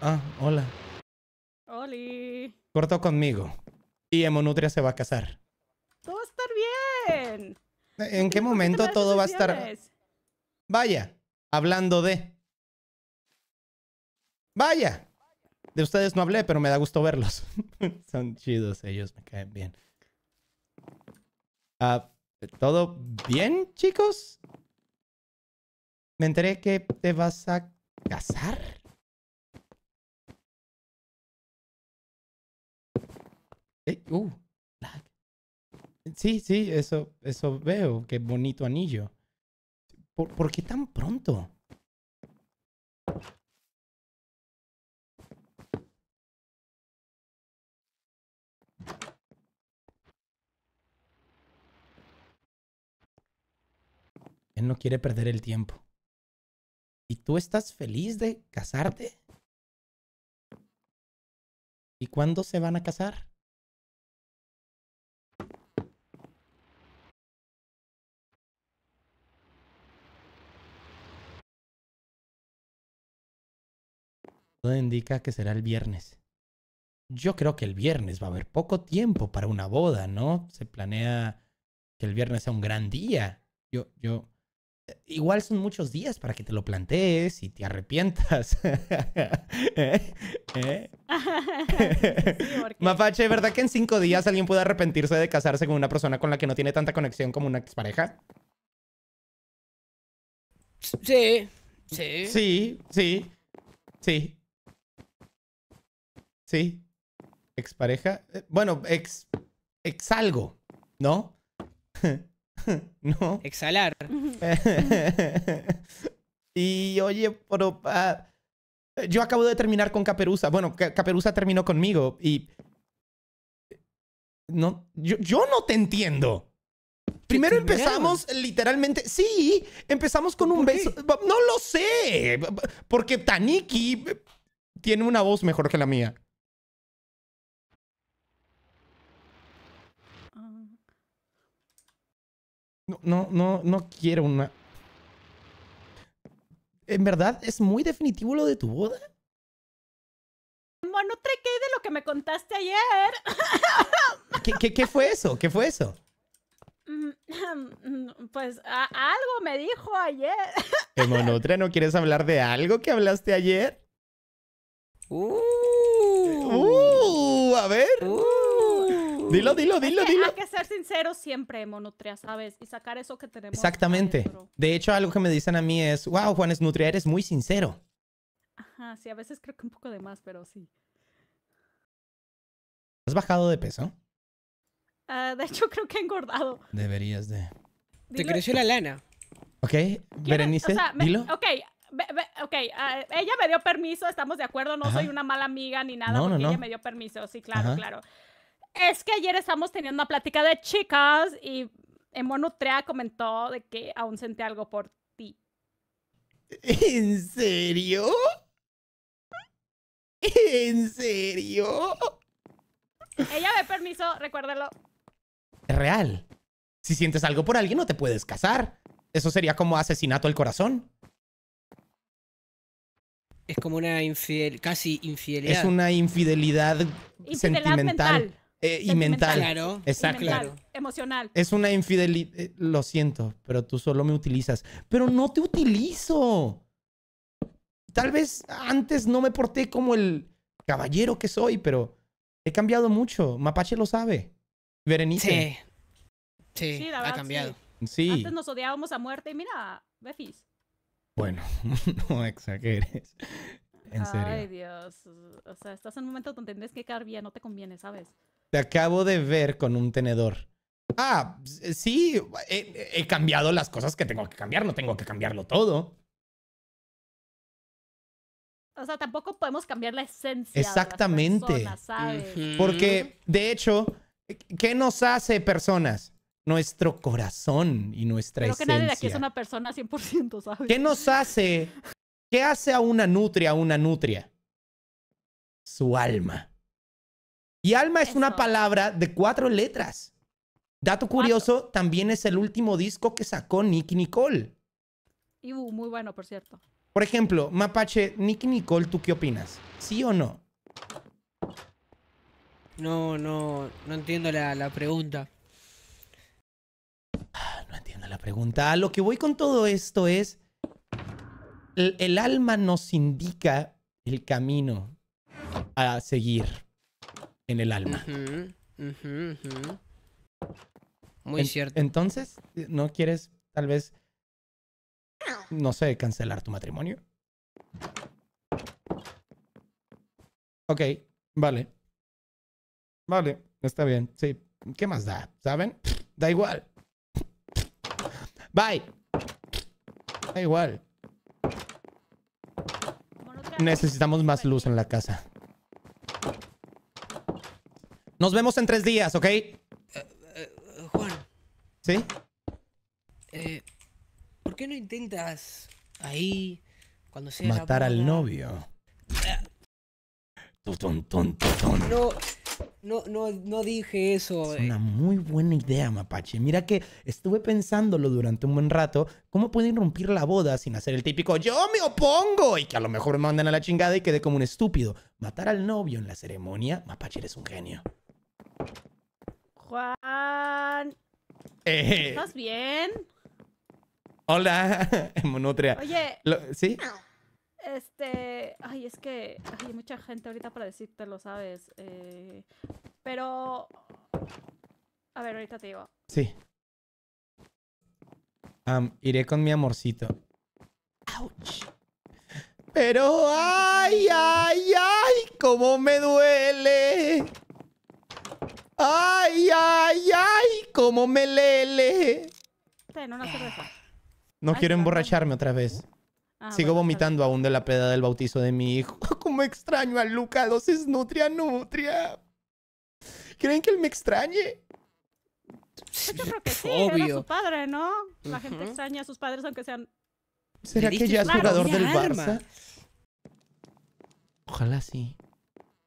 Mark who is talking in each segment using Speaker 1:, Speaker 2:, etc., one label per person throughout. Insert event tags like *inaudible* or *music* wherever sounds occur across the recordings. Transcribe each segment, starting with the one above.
Speaker 1: Ah, hola.
Speaker 2: Oli.
Speaker 1: Cortó conmigo. Y Emonutria se va a casar.
Speaker 2: Todo va a estar bien. ¿En qué momento todo va a estar?
Speaker 1: Vaya, hablando de. Vaya. De ustedes no hablé, pero me da gusto verlos. *laughs* Son chidos, ellos me caen bien. Ah, ¿Todo bien, chicos? Me enteré que te vas a ¿Cazar? Eh, uh, sí, sí, eso, eso veo. Qué bonito anillo. ¿por qué tan pronto? Él no quiere perder el tiempo. ¿Y tú estás feliz de casarte? ¿Y cuándo se van a casar? Todo indica que será el viernes. Yo creo que el viernes va a haber poco tiempo para una boda, ¿no? Se planea que el viernes sea un gran día. Yo, yo, igual son muchos días para que te lo plantees y te arrepientas. *laughs* ¿Eh? ¿Eh? Mapache, ¿verdad que en cinco días alguien puede arrepentirse de casarse con una persona con la que no tiene tanta conexión como una expareja? Sí, sí. Sí, sí, sí. Sí. Expareja. Eh, bueno, ex. Ex algo, ¿no? *laughs* ¿No? Exhalar. *laughs* y oye, ah, yo acabo de terminar con Caperuza. Bueno, Caperuza terminó conmigo y... No, yo, yo no te entiendo. Primero empezamos literalmente, sí, empezamos con un beso. No lo sé, porque Taniki tiene una voz mejor que la mía. No, no, no, quiero una. ¿En verdad es muy definitivo lo de tu boda?
Speaker 2: ¿qué qué de lo que me contaste ayer.
Speaker 1: ¿Qué, fue eso? ¿Qué fue eso?
Speaker 2: Mm, mm, pues algo me dijo ayer.
Speaker 1: ¿Monotra no quieres hablar de algo que hablaste ayer? Uh. Dilo, dilo, dilo, dilo. Hay que
Speaker 2: ser sincero siempre, Monutria, ¿sabes? Y sacar eso que tenemos.
Speaker 1: Exactamente. De hecho, algo que me dicen a mí es, wow, Juanes Nutria, eres muy sincero.
Speaker 2: Ajá, sí, a veces creo que un poco de más, pero sí.
Speaker 1: ¿Has bajado de peso?
Speaker 2: Ah, de hecho, *laughs* creo que he engordado.
Speaker 1: Deberías de. Te creció la lana. Ok, Berenice, dilo.
Speaker 2: Ok, ah, ella me dio permiso, estamos de acuerdo, no soy una mala amiga ni nada, porque ella me dio permiso, sí, claro, claro. Es que ayer estamos teniendo una plática de chicas y Emonutrea comentó de que aún sentí algo por ti.
Speaker 1: ¿En serio? ¿En serio?
Speaker 2: Ella me permiso, recuérdalo.
Speaker 1: Es real. Si sientes algo por alguien, no te puedes casar. Eso sería como asesinato al corazón.
Speaker 3: Es como una infiel, casi infidelidad. Es una
Speaker 1: infidelidad, sentimental. Eh, y mental. Claro. Exacto. claro.
Speaker 3: Emocional. Es
Speaker 1: una infidelidad. Eh, lo siento, pero tú solo me utilizas. Pero no te utilizo. Tal vez antes no me porté como el caballero que soy, pero he cambiado mucho. Mapache lo sabe. Berenice. Sí. Sí, ha cambiado. Sí. Antes
Speaker 2: nos odiábamos a muerte y mira, Befis.
Speaker 1: Bueno, *laughs* no exageres. En serio. Ay,
Speaker 2: Dios. O sea, estás en un momento donde tienes que quedar bien, no te conviene, ¿sabes?
Speaker 1: Te acabo de ver con un tenedor. Ah, sí, he, cambiado las cosas que tengo que cambiar, no tengo que cambiarlo todo.
Speaker 2: O sea, tampoco podemos cambiar la esencia. Exactamente. De Porque,
Speaker 1: de hecho, ¿qué nos hace personas? Nuestro corazón y nuestra esencia. Creo que nadie de aquí es una
Speaker 2: persona 100%, ¿sabes? ¿Qué nos
Speaker 1: hace? ¿Qué hace a una nutria una nutria? Su alma. Y alma es una palabra de cuatro letras. Dato curioso, también es el último disco que sacó Nick Nicole.
Speaker 2: Y uh, muy bueno, por cierto.
Speaker 1: Por ejemplo, Mapache, Nick Nicole, ¿tú qué opinas? ¿Sí o no?
Speaker 3: No, no, no entiendo la, pregunta.
Speaker 1: Ah, no entiendo la pregunta. Lo que voy con todo esto es, el alma nos indica el camino a seguir en el alma. Muy cierto. Entonces, ¿no quieres tal vez, no sé, cancelar tu matrimonio? Ok, vale. Vale, está bien, sí. ¿Qué más da? ¿Saben? Da igual. Bye. Da igual. Necesitamos más luz en la casa. Nos vemos en tres días, ¿ok? Juan. ¿Sí?
Speaker 3: Eh, ¿Por qué no intentas ahí, cuando se Matar al novio. No, no,
Speaker 1: no, dije eso. Es eh. una muy buena idea, Mapache. Mira que estuve pensándolo durante un buen rato, cómo pueden romper la boda sin hacer el típico yo me opongo y que a lo mejor me mandan a la chingada y quede como un estúpido. Matar al novio en la ceremonia, Mapache eres un genio.
Speaker 2: Juan.
Speaker 1: Eh. ¿Estás bien? Hola, *laughs* Monutria. Oye. ¿Sí?
Speaker 2: Este. Ay, es que hay mucha gente ahorita para decirte, lo sabes. Eh, pero. A ver, ahorita te digo.
Speaker 1: Sí. iré con mi amorcito. ¡Auch! Pero, ay, ay, ay, cómo me duele. ¡Ay, ay, ay! ¡Cómo me lele! No quiero emborracharme otra vez. Ah, Sigo vomitando aún de la peda del bautizo de mi hijo. *laughs* ¡Cómo extraño a Luca dosis nutria nutria. ¿Creen que él me extrañe? Pues sí, Obvio. su
Speaker 2: padre, ¿no? La gente extraña a sus padres aunque sean...
Speaker 1: ¿Será que ya es jugador del Barça? Ojalá sí.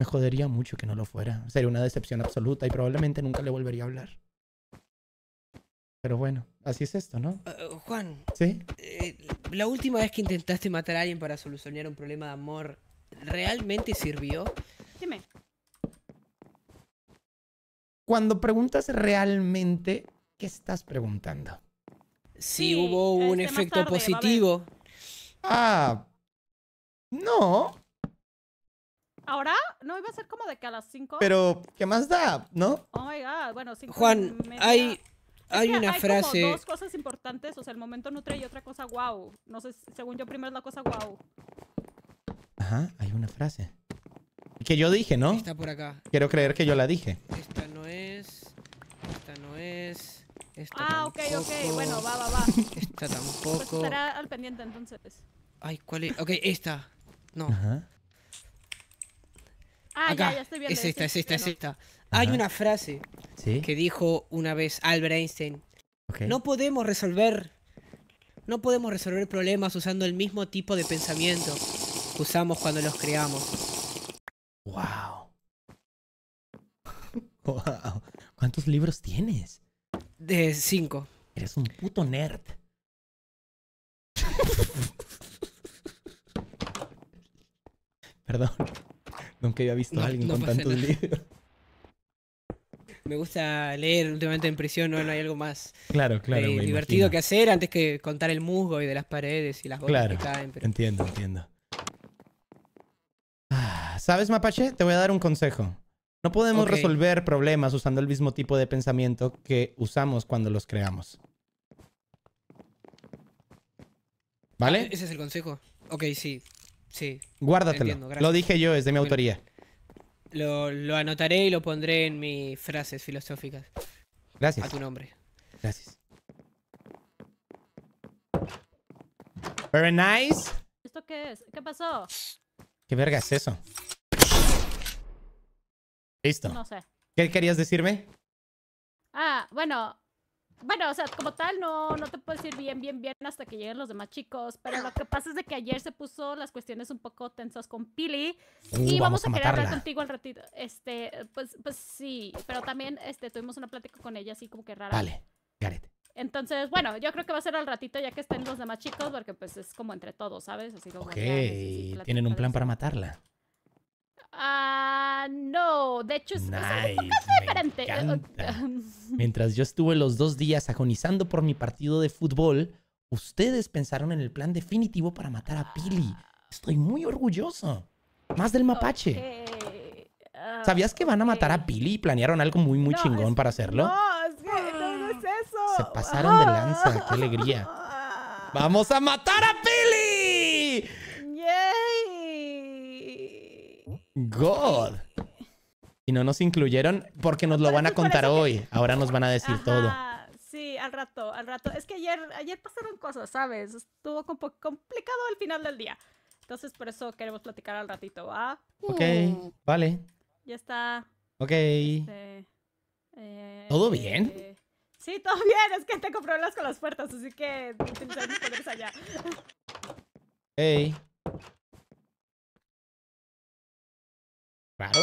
Speaker 1: Me jodería mucho que no lo fuera. Sería una decepción absoluta y probablemente nunca le volvería a hablar. Pero bueno, así es esto, ¿no? Eh, Juan. ¿Sí?
Speaker 3: Eh, la última vez que intentaste matar a alguien para solucionar un problema de amor, ¿realmente sirvió?
Speaker 2: Dime.
Speaker 1: Cuando preguntas realmente, ¿qué estás preguntando? Si hubo un este, efecto positivo. Ah. No.
Speaker 2: ¿Ahora? ¿No iba a ser como de que a las 5? Pero,
Speaker 1: ¿qué más da, no?
Speaker 2: Oh my god, bueno, 5. Juan, hay.
Speaker 1: hay una hay frase. Como dos
Speaker 2: cosas importantes, o sea, el momento nutre y otra cosa guau. No sé, según yo primero es la cosa guau.
Speaker 1: Ajá, hay una frase. Que yo dije, ¿no? Está por acá. Quiero creer que yo la dije.
Speaker 3: Esta no es. Esta no es. Esta ah, ok, ok. Bueno, va, va, va. Esta pues tampoco. Pues estará
Speaker 2: al pendiente entonces.
Speaker 3: Ay, ¿cuál es? Ok, esta. No. Ajá. Ah, ya, ya estoy viendo. Es esta, es esta, es esta. Hay una frase que dijo una vez Albert Einstein. No podemos resolver. No podemos resolver problemas usando el mismo tipo de pensamiento que usamos cuando los creamos. Wow.
Speaker 1: wow. *laughs* ¿Cuántos libros tienes? De cinco. Eres un
Speaker 3: puto nerd.
Speaker 1: *laughs* Perdón. Aunque había visto a alguien con tantos *laughs*
Speaker 3: Me gusta leer últimamente en prisión, no, no hay algo más claro, claro, eh, divertido que hacer antes que contar el musgo y de las paredes y las bolas que caen.
Speaker 1: Entiendo, entiendo. Ah, ¿Sabes, Mapache? Te voy a dar un consejo. No podemos resolver problemas usando el mismo tipo de pensamiento que usamos cuando los creamos. ¿Vale? Ah, ese
Speaker 3: es el consejo. Ok, sí. Sí. Guárdatelo. lo dije yo, es de mi autoría. Lo, lo, anotaré y lo pondré en mis frases filosóficas. Gracias. A tu nombre. Gracias.
Speaker 1: Very nice.
Speaker 2: ¿Esto qué es? ¿Qué pasó?
Speaker 1: ¿Qué verga es eso? Listo. No sé. ¿Qué querías decirme?
Speaker 2: Ah, bueno, bueno, o sea, como tal, no, no te puedo decir bien, bien, bien hasta que lleguen los demás chicos. Pero lo que pasa es de que ayer se puso las cuestiones un poco tensas con Pili. Uh, y vamos, a, querer hablar contigo al ratito. Este, pues, pues sí. Pero también este, tuvimos una plática con ella así como que rara. Vale, Gareth. Entonces, bueno, yo creo que va a ser al ratito ya que estén los demás chicos, porque pues es como entre todos, ¿sabes? Así como ok, ¿tienen un plan
Speaker 1: para matarla?
Speaker 2: Ah, no, de hecho es, nice, es eh, *laughs* mm.
Speaker 1: Mientras yo estuve los dos días agonizando por mi partido de fútbol, ustedes pensaron en el plan definitivo para matar a Pili. Estoy muy orgulloso. Más del mapache. Ah, ¿Sabías que van a matar a Pili y planearon algo muy, muy chingón para hacerlo? No, es eso. Se pasaron de lanza, qué *laughs* alegría. Ah. ¡Vamos a matar a Pili!
Speaker 2: ¡Yay!
Speaker 1: God. Y no nos incluyeron porque nos lo van a contar hoy. Ahora nos van a decir todo.
Speaker 2: Sí, al rato, al rato. Es que ayer, ayer pasaron cosas, ¿sabes? Estuvo complicado el final del día. Entonces, por eso queremos platicar al ratito, ¿va? Ok, uh. vale. Ya está.
Speaker 1: Ok. Este,
Speaker 2: eh, ¿Todo bien? sí, todo *laughs* bien. Es que tengo problemas con las puertas, así que
Speaker 3: utilizar ponerse allá.
Speaker 1: Hey. ¿Raro?